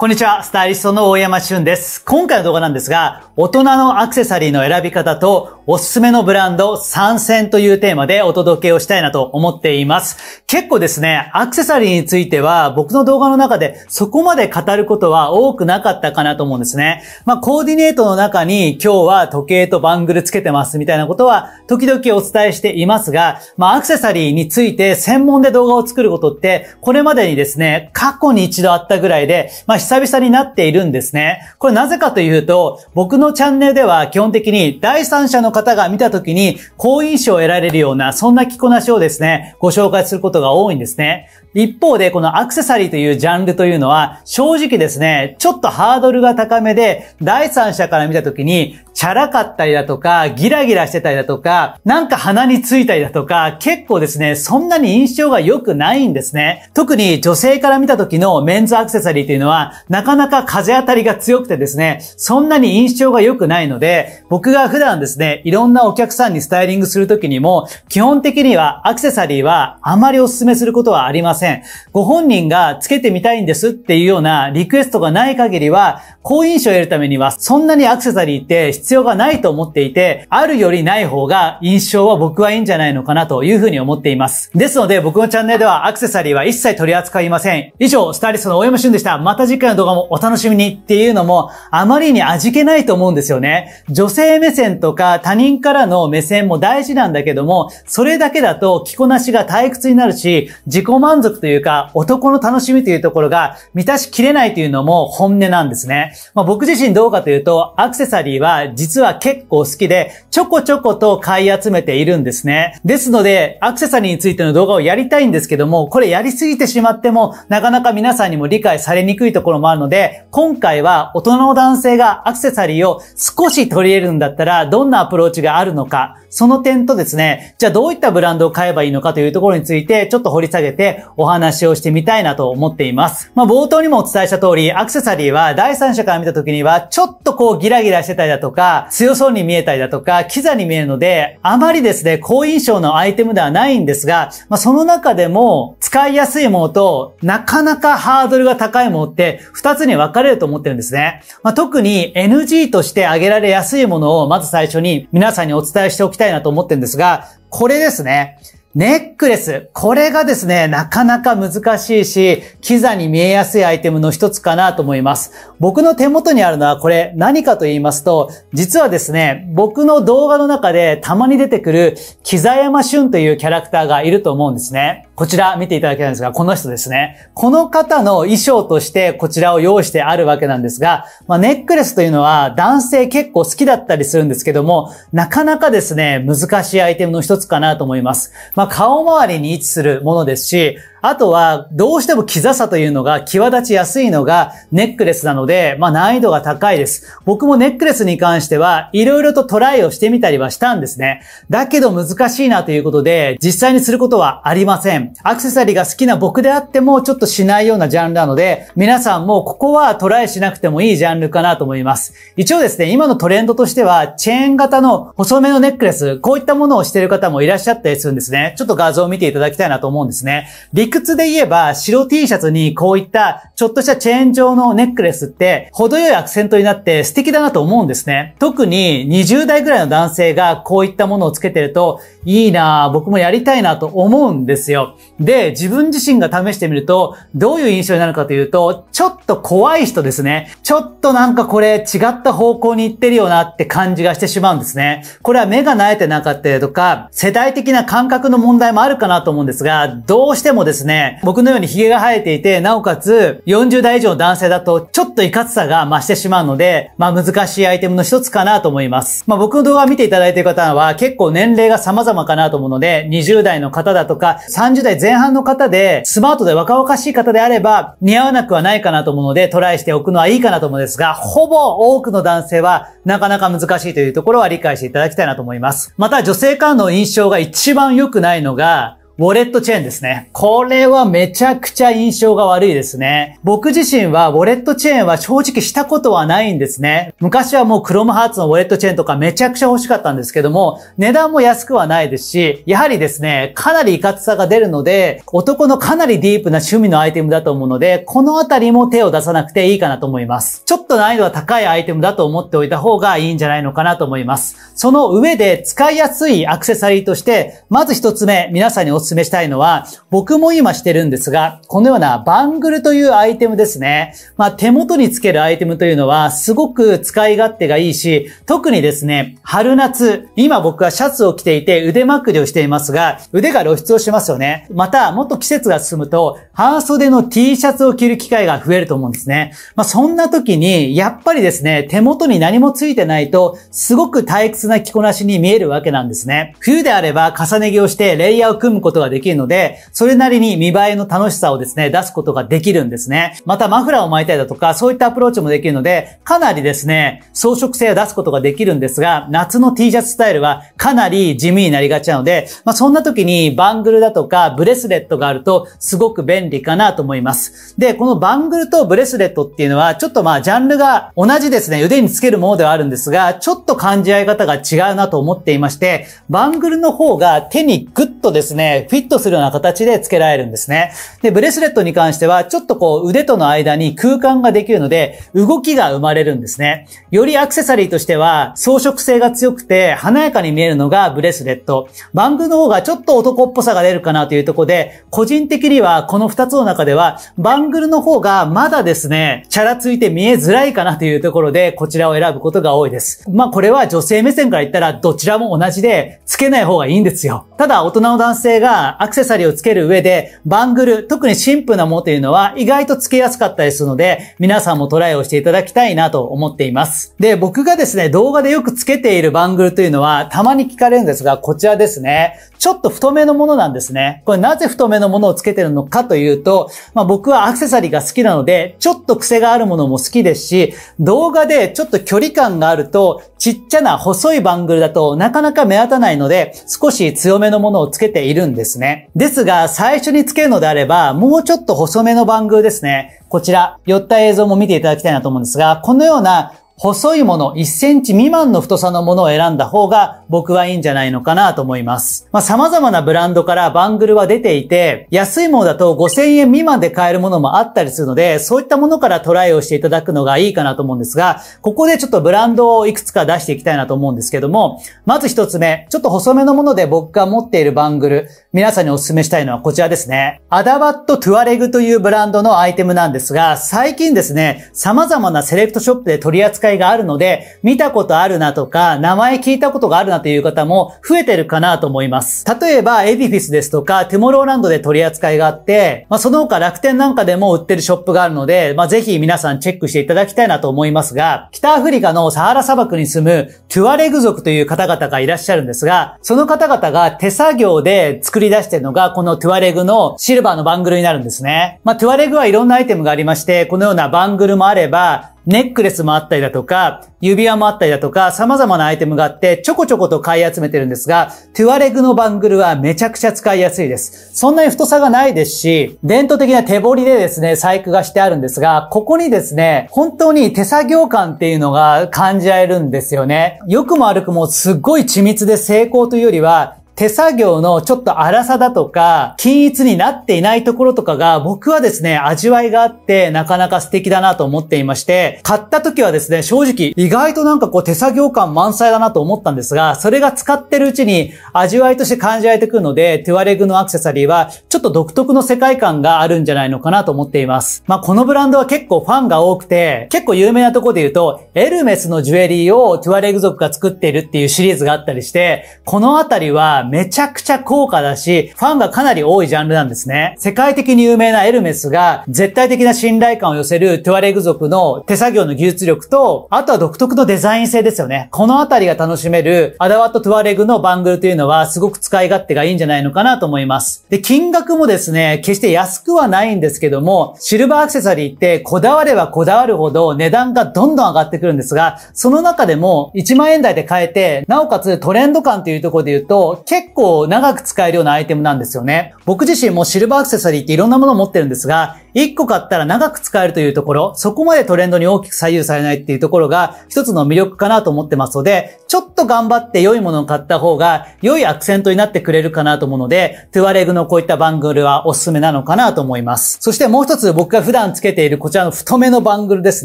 こんにちは、スタイリストの大山俊です。今回の動画なんですが、大人のアクセサリーの選び方とおすすめのブランド参戦というテーマでお届けをしたいなと思っています。結構ですね、アクセサリーについては僕の動画の中でそこまで語ることは多くなかったかなと思うんですね。まあ、コーディネートの中に今日は時計とバングルつけてますみたいなことは時々お伝えしていますが、まあ、アクセサリーについて専門で動画を作ることって、これまでにですね、過去に一度あったぐらいで、まあ、久々になっているんですね。これなぜかというと、僕のチャンネルでは基本的に第三者の方方が見た時に好印象を得られるような、そんな着こなしをですね、ご紹介することが多いんですね。一方で、このアクセサリーというジャンルというのは、正直ですね、ちょっとハードルが高めで、第三者から見たときに、チャラかったりだとか、ギラギラしてたりだとか、なんか鼻についたりだとか、結構ですね、そんなに印象が良くないんですね。特に女性から見た時のメンズアクセサリーというのは、なかなか風当たりが強くてですね、そんなに印象が良くないので、僕が普段ですね、いろんなお客さんにスタイリングするときにも、基本的にはアクセサリーはあまりお勧めすることはありません。せん。ご本人がつけてみたいんですっていうようなリクエストがない限りは、好印象を得るためには、そんなにアクセサリーって必要がないと思っていて、あるよりない方が印象は僕はいいんじゃないのかなというふうに思っています。ですので、僕のチャンネルではアクセサリーは一切取り扱いません。以上、スタイリストの大山俊でした。また次回の動画もお楽しみにっていうのも、あまりに味気ないと思うんですよね。女性目線とか他人からの目線も大事なんだけども、それだけだと着こなしが退屈になるし、自己満足つというか、男の楽しみというところが満たしきれないというのも本音なんですね。まあ、僕自身どうかというと、アクセサリーは実は結構好きで、ちょこちょこと買い集めているんですね。ですので、アクセサリーについての動画をやりたいんですけども、これやりすぎてしまっても、なかなか皆さんにも理解されにくいところもあるので、今回は大人の男性がアクセサリーを少し取り入れるんだったら、どんなアプローチがあるのか、その点とですね、じゃあどういったブランドを買えばいいのかというところについて、ちょっと掘り下げてお話をしてみたいなと思っています。まあ、冒頭にもお伝えした通り、アクセサリーは第三者から見た時には、ちょっとこうギラギラしてたりだとか、強そうに見えたりだとか、キザに見えるので、あまりですね、好印象のアイテムではないんですが、まあ、その中でも、使いやすいものと、なかなかハードルが高いものって、二つに分かれると思ってるんですね。まあ、特に NG として挙げられやすいものを、まず最初に皆さんにお伝えしておきたいなと思ってるんですが、これですね。ネックレス。これがですね、なかなか難しいし、キザに見えやすいアイテムの一つかなと思います。僕の手元にあるのはこれ何かと言いますと、実はですね、僕の動画の中でたまに出てくる、木ザ山俊というキャラクターがいると思うんですね。こちら見ていただきたいんですが、この人ですね。この方の衣装としてこちらを用意してあるわけなんですが、まあ、ネックレスというのは男性結構好きだったりするんですけども、なかなかですね、難しいアイテムの一つかなと思います。まあ、顔周りに位置するものですし、あとは、どうしてもキザさというのが際立ちやすいのがネックレスなので、で、まあ難易度が高いです。僕もネックレスに関しては、いろいろとトライをしてみたりはしたんですね。だけど難しいなということで、実際にすることはありません。アクセサリーが好きな僕であっても、ちょっとしないようなジャンルなので、皆さんもここはトライしなくてもいいジャンルかなと思います。一応ですね、今のトレンドとしては、チェーン型の細めのネックレス、こういったものをしている方もいらっしゃったりするんですね。ちょっと画像を見ていただきたいなと思うんですね。理屈で言えば、白 T シャツにこういったちょっとしたチェーン状のネックレスってって程よいアクセントになって素敵だなと思うんですね。特に20代ぐらいの男性がこういったものをつけてるといいな僕もやりたいなと思うんですよ。で、自分自身が試してみるとどういう印象になるかというとちょっと怖い人ですね。ちょっとなんかこれ違った方向に行ってるよなって感じがしてしまうんですね。これは目が慣れてなかったりとか世代的な感覚の問題もあるかなと思うんですがどうしてもですね僕のように髭が生えていてなおかつ40代以上の男性だとちょっとでかつさが増してしまうので、まあ難しいアイテムの一つかなと思います。まあ僕の動画を見ていただいている方は結構年齢が様々かなと思うので、20代の方だとか、30代前半の方で、スマートで若々しい方であれば、似合わなくはないかなと思うので、トライしておくのはいいかなと思うんですが、ほぼ多くの男性はなかなか難しいというところは理解していただきたいなと思います。また女性からの印象が一番良くないのが、ウォレットチェーンですね。これはめちゃくちゃ印象が悪いですね。僕自身はウォレットチェーンは正直したことはないんですね。昔はもうクロムハーツのウォレットチェーンとかめちゃくちゃ欲しかったんですけども、値段も安くはないですし、やはりですね、かなりいかつさが出るので、男のかなりディープな趣味のアイテムだと思うので、このあたりも手を出さなくていいかなと思います。ちょっと難易度は高いアイテムだと思っておいた方がいいんじゃないのかなと思います。その上で使いやすいアクセサリーとして、まず一つ目、皆さんにお勧勧めしたいのは、僕も今してるんですが、このようなバングルというアイテムですね。まあ、手元につけるアイテムというのは、すごく使い勝手がいいし、特にですね、春夏、今僕はシャツを着ていて腕まくりをしていますが、腕が露出をしますよね。また、もっと季節が進むと、半袖の T シャツを着る機会が増えると思うんですね。まあ、そんな時に、やっぱりですね、手元に何もついてないと、すごく退屈な着こなしに見えるわけなんですね。冬であれば重ね着をしてレイヤーを組むことができるので、それなりに見栄えの楽しさをですね、出すことができるんですね。またマフラーを巻いたりだとか、そういったアプローチもできるので、かなりですね、装飾性を出すことができるんですが、夏の T シャツスタイルはかなり地味になりがちなので、まあ、そんな時にバングルだとかブレスレットがあるとすごく便利かなと思います。で、このバングルとブレスレットっていうのは、ちょっとまあジャンルが同じですね、腕につけるものではあるんですが、ちょっと感じ合い方が違うなと思っていまして、バングルの方が手にグッとですね、フィットするような形で付けられるんですね。で、ブレスレットに関しては、ちょっとこう、腕との間に空間ができるので、動きが生まれるんですね。よりアクセサリーとしては、装飾性が強くて、華やかに見えるのがブレスレット。バングの方がちょっと男っぽさが出るかなというとこで、個人的にはこの2つの中では、バングルの方がまだですね、チャラついて見えづらいかなというところで、こちらを選ぶことが多いです。まあこれは女性目線から言ったら、どちらも同じで、つけない方がいいんですよ。ただ、大人の男性ががアクセサリーをつける上で、バングル、特にシンプルなものというのは意外とつけやすかったりするので、皆さんもトライをしていただきたいなと思っています。で、僕がですね、動画でよくつけているバングルというのは、たまに聞かれるんですが、こちらですね。ちょっと太めのものなんですね。これなぜ太めのものをつけてるのかというと、まあ僕はアクセサリーが好きなので、ちょっと癖があるものも好きですし、動画でちょっと距離感があると、ちっちゃな細いバングルだとなかなか目立たないので、少し強めのものをつけているんですね。ですが、最初につけるのであれば、もうちょっと細めのバングルですね。こちら、寄った映像も見ていただきたいなと思うんですが、このような細いもの、1センチ未満の太さのものを選んだ方が僕はいいんじゃないのかなと思います。まあ、様々なブランドからバングルは出ていて、安いものだと5000円未満で買えるものもあったりするので、そういったものからトライをしていただくのがいいかなと思うんですが、ここでちょっとブランドをいくつか出していきたいなと思うんですけども、まず一つ目、ちょっと細めのもので僕が持っているバングル、皆さんにお勧めしたいのはこちらですね。アダバット・トゥアレグというブランドのアイテムなんですが、最近ですね、様々なセレクトショップで取り扱い会があるので、見たことあるなとか、名前聞いたことがあるなという方も増えてるかなと思います。例えば、エビフィスですとか、テモローランドで取り扱いがあって、まあ、その他楽天なんかでも売ってるショップがあるので、まあ、ぜひ皆さんチェックしていただきたいなと思いますが、北アフリカのサハラ砂漠に住むトゥアレグ族という方々がいらっしゃるんですが、その方々が手作業で作り出してるのが、このトゥアレグのシルバーのバングルになるんですね。まあ、トゥアレグはいろんなアイテムがありまして、このようなバングルもあれば、ネックレスもあったりだとか、指輪もあったりだとか、様々なアイテムがあって、ちょこちょこと買い集めてるんですが、トゥアレグのバングルはめちゃくちゃ使いやすいです。そんなに太さがないですし、伝統的な手彫りでですね、細工がしてあるんですが、ここにですね、本当に手作業感っていうのが感じられるんですよね。良くも悪くもすっごい緻密で成功というよりは、手作業のちょっと粗さだとか、均一になっていないところとかが、僕はですね、味わいがあって、なかなか素敵だなと思っていまして、買った時はですね、正直、意外となんかこう手作業感満載だなと思ったんですが、それが使ってるうちに味わいとして感じられてくるので、トゥアレグのアクセサリーは、ちょっと独特の世界観があるんじゃないのかなと思っています。まあ、このブランドは結構ファンが多くて、結構有名なところで言うと、エルメスのジュエリーをトゥアレグ族が作っているっていうシリーズがあったりして、このあたりはめちゃくちゃ高価だし、ファンがかなり多いジャンルなんですね。世界的に有名なエルメスが絶対的な信頼感を寄せるトゥアレグ族の手作業の技術力と、あとは独特のデザイン性ですよね。このあたりが楽しめるアダワットトゥアレグのバングルというのはすごく使い勝手がいいんじゃないのかなと思います。で、金額もですね、決して安くはないんですけども、シルバーアクセサリーってこだわればこだわるほど値段がどんどん上がってくるんですが、その中でも1万円台で買えて、なおかつトレンド感というところで言うと、結構長く使えるようなアイテムなんですよね。僕自身もシルバーアクセサリーっていろんなものを持ってるんですが、1個買ったら長く使えるというところ、そこまでトレンドに大きく左右されないっていうところが一つの魅力かなと思ってますので、ちょっと頑張って良いものを買った方が良いアクセントになってくれるかなと思うので、トゥアレグのこういったバングルはおすすめなのかなと思います。そしてもう一つ僕が普段つけているこちらの太めのバングルです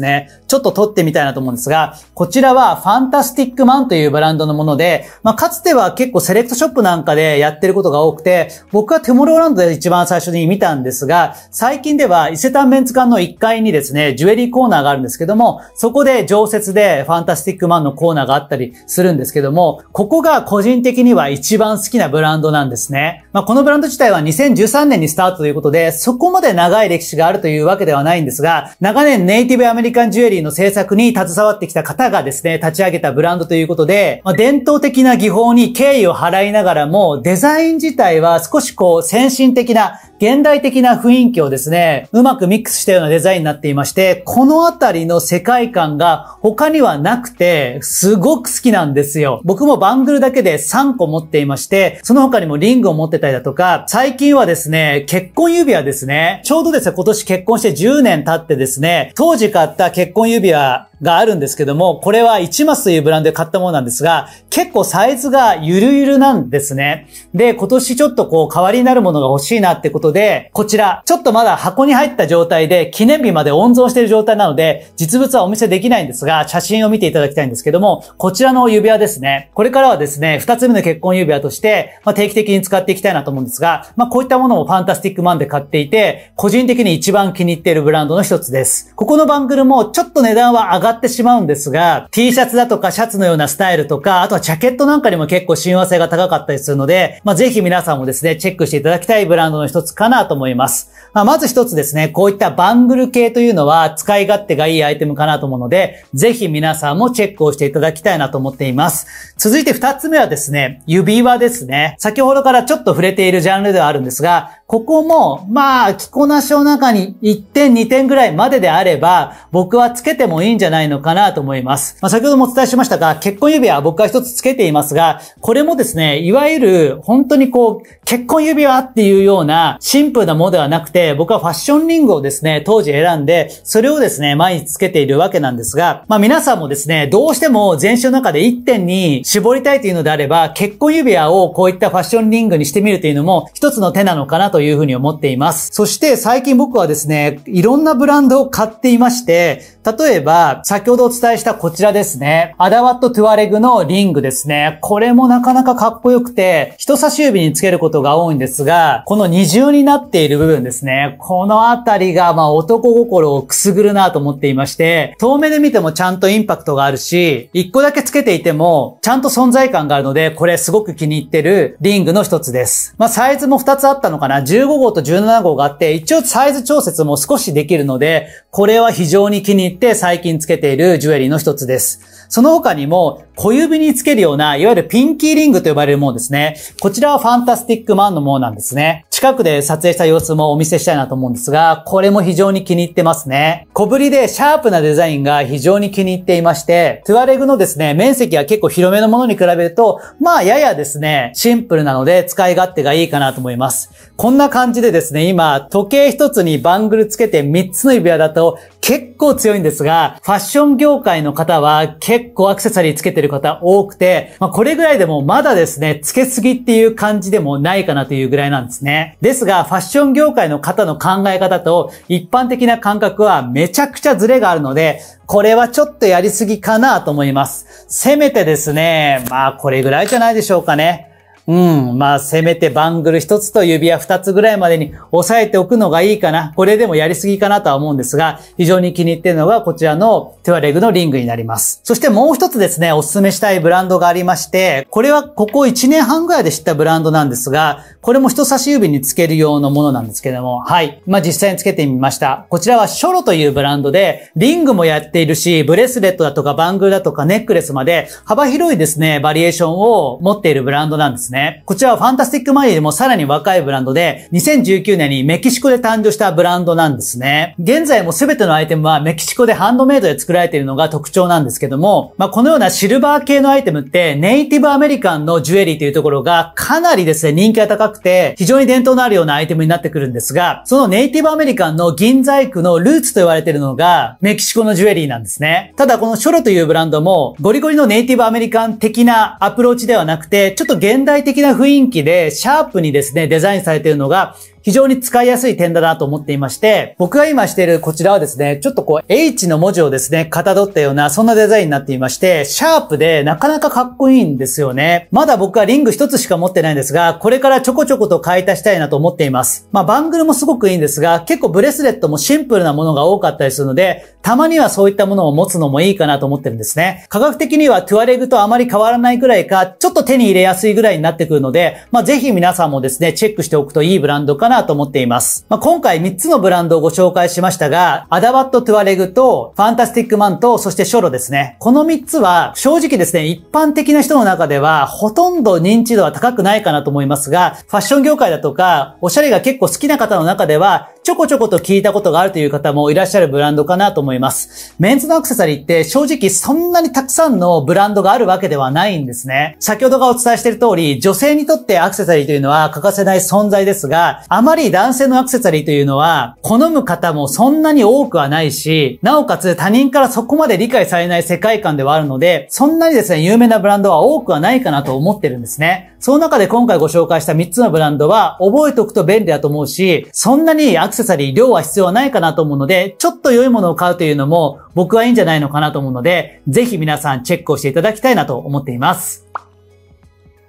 ね。ちょっと撮ってみたいなと思うんですが、こちらはファンタスティックマンというブランドのもので、まあ、かつては結構セレクトショッププなんかでやってることが多くて、僕はテモローランドで一番最初に見たんですが、最近では伊勢丹メンツ館の1階にですね、ジュエリーコーナーがあるんですけども、そこで常設でファンタスティックマンのコーナーがあったりするんですけども、ここが個人的には一番好きなブランドなんですね。まあ、このブランド自体は2013年にスタートということで、そこまで長い歴史があるというわけではないんですが、長年ネイティブアメリカンジュエリーの制作に携わってきた方がですね、立ち上げたブランドということで、まあ、伝統的な技法に敬意を払いながらがらも、デザイン自体は少しこう、先進的な、現代的な雰囲気をですね、うまくミックスしたようなデザインになっていまして、このあたりの世界観が他にはなくて、すごく好きなんですよ。僕もバングルだけで3個持っていまして、その他にもリングを持ってたりだとか、最近はですね、結婚指輪ですね、ちょうどですね、今年結婚して10年経ってですね、当時買った結婚指輪があるんですけども、これは1マスというブランドで買ったものなんですが、結構サイズがゆるゆるなんですね。で、今年ちょっとこう代わりになるものが欲しいなってことで、こちら、ちょっとまだ箱に入った状態で記念日まで温存している状態なので、実物はお見せできないんですが、写真を見ていただきたいんですけども、こちらの指輪ですね。これからはですね、2つ目の結婚指輪として、まあ、定期的に使っていきたいなと思うんですが、まあ、こういったものもファンタスティックマンで買っていて、個人的に一番気に入っているブランドの一つです。ここのバングルもちょっと値段は上ががってしまうんですが、T シャツだとかシャツのようなスタイルとか、あとはジャケットなんかにも結構親和性が高かったりするので、まあ、ぜひ皆さんもですね、チェックしていただきたいブランドの一つかなと思います。まあ、まず一つですね、こういったバングル系というのは使い勝手がいいアイテムかなと思うので、ぜひ皆さんもチェックをしていただきたいなと思っています。続いて二つ目はですね、指輪ですね。先ほどからちょっと触れているジャンルではあるんですが、ここも、まあ、着こなしの中に1点、2点ぐらいまでであれば、僕はつけてもいいんじゃないのかなと思います。まあ、先ほどもお伝えしましたが、結婚指輪僕は一つつけていますが、これもですね、いわゆる、本当にこう、結婚指輪っていうようなシンプルなものではなくて、僕はファッションリングをですね、当時選んで、それをですね、毎日つけているわけなんですが、まあ皆さんもですね、どうしても全身の中で1点に絞りたいというのであれば、結婚指輪をこういったファッションリングにしてみるというのも、一つの手なのかなとというふうに思っています。そして最近僕はですね、いろんなブランドを買っていまして、例えば、先ほどお伝えしたこちらですね。アダワット・トゥアレグのリングですね。これもなかなかかっこよくて、人差し指につけることが多いんですが、この二重になっている部分ですね。このあたりが、まあ男心をくすぐるなと思っていまして、遠目で見てもちゃんとインパクトがあるし、一個だけつけていても、ちゃんと存在感があるので、これすごく気に入ってるリングの一つです。まあサイズも二つあったのかな15号と17号があって、一応サイズ調節も少しできるので、これは非常に気に入って最近つけているジュエリーの一つです。その他にも、小指につけるような、いわゆるピンキーリングと呼ばれるものですね。こちらはファンタスティックマンのものなんですね。近くで撮影した様子もお見せしたいなと思うんですが、これも非常に気に入ってますね。小ぶりでシャープなデザインが非常に気に入っていまして、トゥアレグのですね、面積は結構広めのものに比べると、まあややですね、シンプルなので使い勝手がいいかなと思います。こんんな感じでですね、今、時計一つにバングルつけて3つの指輪だと結構強いんですが、ファッション業界の方は結構アクセサリーつけてる方多くて、まあ、これぐらいでもまだですね、つけすぎっていう感じでもないかなというぐらいなんですね。ですが、ファッション業界の方の考え方と一般的な感覚はめちゃくちゃズレがあるので、これはちょっとやりすぎかなと思います。せめてですね、まあこれぐらいじゃないでしょうかね。うん。まあ、せめてバングル一つと指輪二つぐらいまでに押さえておくのがいいかな。これでもやりすぎかなとは思うんですが、非常に気に入っているのがこちらのテュアレグのリングになります。そしてもう一つですね、おすすめしたいブランドがありまして、これはここ1年半ぐらいで知ったブランドなんですが、これも人差し指につける用のものなんですけども、はい。まあ、実際につけてみました。こちらはショロというブランドで、リングもやっているし、ブレスレットだとかバングルだとかネックレスまで、幅広いですね、バリエーションを持っているブランドなんですね。ね。こちらはファンタスティックマリーでもさらに若いブランドで、2019年にメキシコで誕生したブランドなんですね。現在も全てのアイテムはメキシコでハンドメイドで作られているのが特徴なんですけども、まあ、このようなシルバー系のアイテムってネイティブアメリカンのジュエリーというところがかなりですね、人気が高くて、非常に伝統のあるようなアイテムになってくるんですが、そのネイティブアメリカンの銀細工のルーツと言われているのがメキシコのジュエリーなんですね。ただこのショロというブランドもゴリゴリのネイティブアメリカン的なアプローチではなくて、ちょっと現代的な雰囲気で、シャープにですね、デザインされているのが、非常に使いやすい点だなと思っていまして、僕が今しているこちらはですね、ちょっとこう H の文字をですね、かたどったような、そんなデザインになっていまして、シャープでなかなかかっこいいんですよね。まだ僕はリング一つしか持ってないんですが、これからちょこちょこと買い足したいなと思っています。まあ、バングルもすごくいいんですが、結構ブレスレットもシンプルなものが多かったりするので、たまにはそういったものを持つのもいいかなと思ってるんですね。科学的にはトゥアレグとあまり変わらないくらいか、ちょっと手に入れやすいぐらいになってくるので、まあ、ぜひ皆さんもですね、チェックしておくといいブランドかななと思っています。まあ、今回3つのブランドをご紹介しましたが、アダバット・トゥアレグと、ファンタスティック・マンと、そしてショロですね。この3つは、正直ですね、一般的な人の中では、ほとんど認知度は高くないかなと思いますが、ファッション業界だとか、おしゃれが結構好きな方の中では、ちょこちょこと聞いたことがあるという方もいらっしゃるブランドかなと思います。メンズのアクセサリーって正直そんなにたくさんのブランドがあるわけではないんですね。先ほどがお伝えしている通り、女性にとってアクセサリーというのは欠かせない存在ですが、あまり男性のアクセサリーというのは、好む方もそんなに多くはないし、なおかつ他人からそこまで理解されない世界観ではあるので、そんなにですね、有名なブランドは多くはないかなと思ってるんですね。その中で今回ご紹介した3つのブランドは覚えておくと便利だと思うし、そんなにアクセサリー量は必要はないかなと思うので、ちょっと良いものを買うというのも僕はいいんじゃないのかなと思うので、ぜひ皆さんチェックをしていただきたいなと思っています。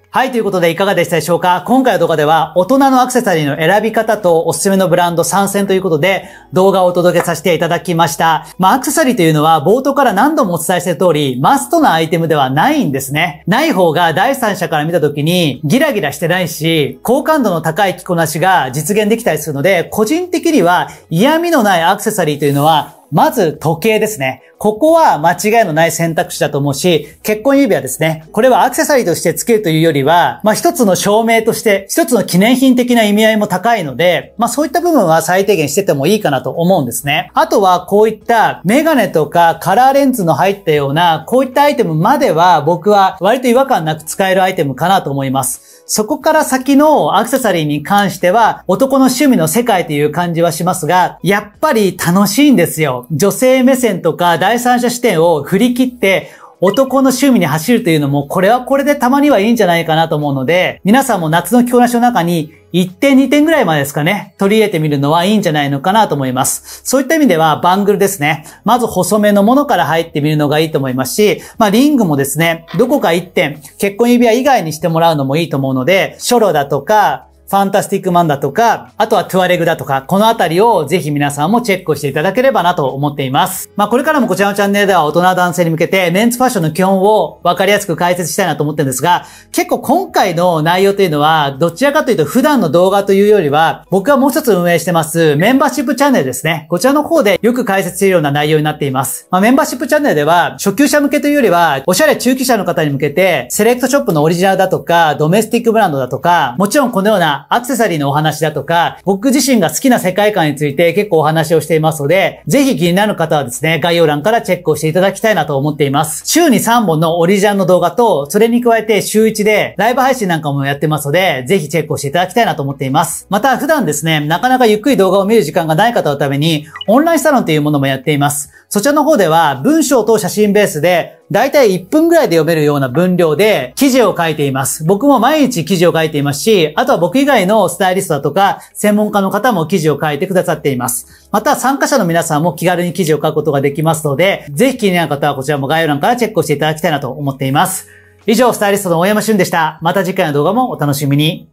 はい、ということでいかがでしたでしょうか今回の動画では大人のアクセサリーの選び方とおすすめのブランド参戦ということで動画をお届けさせていただきました。まあ、アクセサリーというのは冒頭から何度もお伝えしている通り、マストなアイテムではないんですね。ない方が第三者から見た時にギラギラしてないし、好感度の高い着こなしが実現できたりするので、個人的には嫌味のないアクセサリーというのはまず時計ですね。ここは間違いのない選択肢だと思うし、結婚指輪ですね。これはアクセサリーとして付けるというよりは、まあ一つの証明として、一つの記念品的な意味合いも高いので、まあそういった部分は最低限しててもいいかなと思うんですね。あとはこういったメガネとかカラーレンズの入ったような、こういったアイテムまでは僕は割と違和感なく使えるアイテムかなと思います。そこから先のアクセサリーに関しては、男の趣味の世界という感じはしますが、やっぱり楽しいんですよ。女性目線とか第三者視点を振り切って、男の趣味に走るというのも、これはこれでたまにはいいんじゃないかなと思うので、皆さんも夏の着こなしの中に、1点2点ぐらいまでですかね、取り入れてみるのはいいんじゃないのかなと思います。そういった意味では、バングルですね。まず細めのものから入ってみるのがいいと思いますし、まあリングもですね、どこか1点、結婚指輪以外にしてもらうのもいいと思うので、ショロだとか、ファンタスティックマンだとか、あとはトゥアレグだとか、このあたりをぜひ皆さんもチェックしていただければなと思っています。まあこれからもこちらのチャンネルでは大人男性に向けてメンツファッションの基本を分かりやすく解説したいなと思ってるんですが、結構今回の内容というのは、どちらかというと普段の動画というよりは、僕がもう一つ運営してますメンバーシップチャンネルですね。こちらの方でよく解説するような内容になっています。まあメンバーシップチャンネルでは、初級者向けというよりは、おしゃれ中級者の方に向けて、セレクトショップのオリジナルだとか、ドメスティックブランドだとか、もちろんこのようなアクセサリーのお話だとか、僕自身が好きな世界観について結構お話をしていますので、ぜひ気になる方はですね、概要欄からチェックをしていただきたいなと思っています。週に3本のオリジナルの動画と、それに加えて週1でライブ配信なんかもやってますので、ぜひチェックをしていただきたいなと思っています。また普段ですね、なかなかゆっくり動画を見る時間がない方のために、オンラインサロンというものもやっています。そちらの方では、文章と写真ベースで、大体1分ぐらいで読めるような分量で記事を書いています。僕も毎日記事を書いていますし、あとは僕以外のスタイリストだとか、専門家の方も記事を書いてくださっています。また参加者の皆さんも気軽に記事を書くことができますので、ぜひ気になる方はこちらも概要欄からチェックをしていただきたいなと思っています。以上、スタイリストの大山俊でした。また次回の動画もお楽しみに。